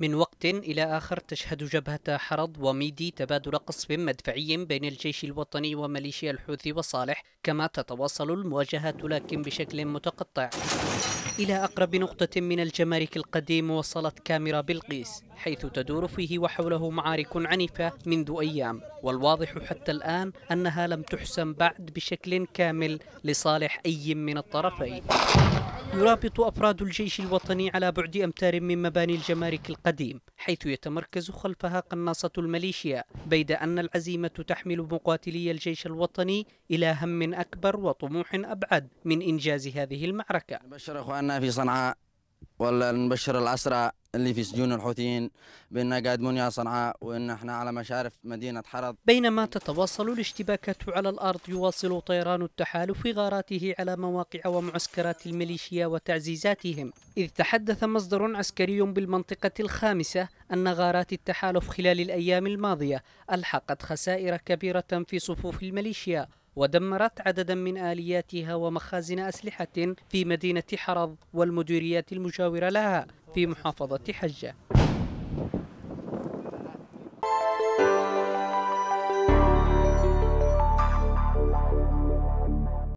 من وقت إلى آخر تشهد جبهة حرض وميدي تبادل قصف مدفعي بين الجيش الوطني وميليشيا الحوثي وصالح كما تتواصل المواجهات لكن بشكل متقطع إلى أقرب نقطة من الجمارك القديم وصلت كاميرا بلقيس حيث تدور فيه وحوله معارك عنيفة منذ أيام والواضح حتى الآن أنها لم تحسم بعد بشكل كامل لصالح أي من الطرفين يرابط أفراد الجيش الوطني على بعد أمتار من مباني الجمارك القديم حيث يتمركز خلفها قناصة الميليشيا بيد أن العزيمة تحمل مقاتلي الجيش الوطني إلى هم أكبر وطموح أبعد من إنجاز هذه المعركة نبشر أخواننا في صنعاء ولا نبشر الأسرى اللي في سجون الحوثيين بأن قاعد يا صنعاء وأن احنا على مشارف مدينة حرض بينما تتواصل الاشتباكات على الأرض يواصل طيران التحالف غاراته على مواقع ومعسكرات الميليشيا وتعزيزاتهم إذ تحدث مصدر عسكري بالمنطقة الخامسة أن غارات التحالف خلال الأيام الماضية ألحقت خسائر كبيرة في صفوف الميليشيا ودمرت عددا من آلياتها ومخازن أسلحة في مدينة حرض والمديريات المجاورة لها في محافظة حجة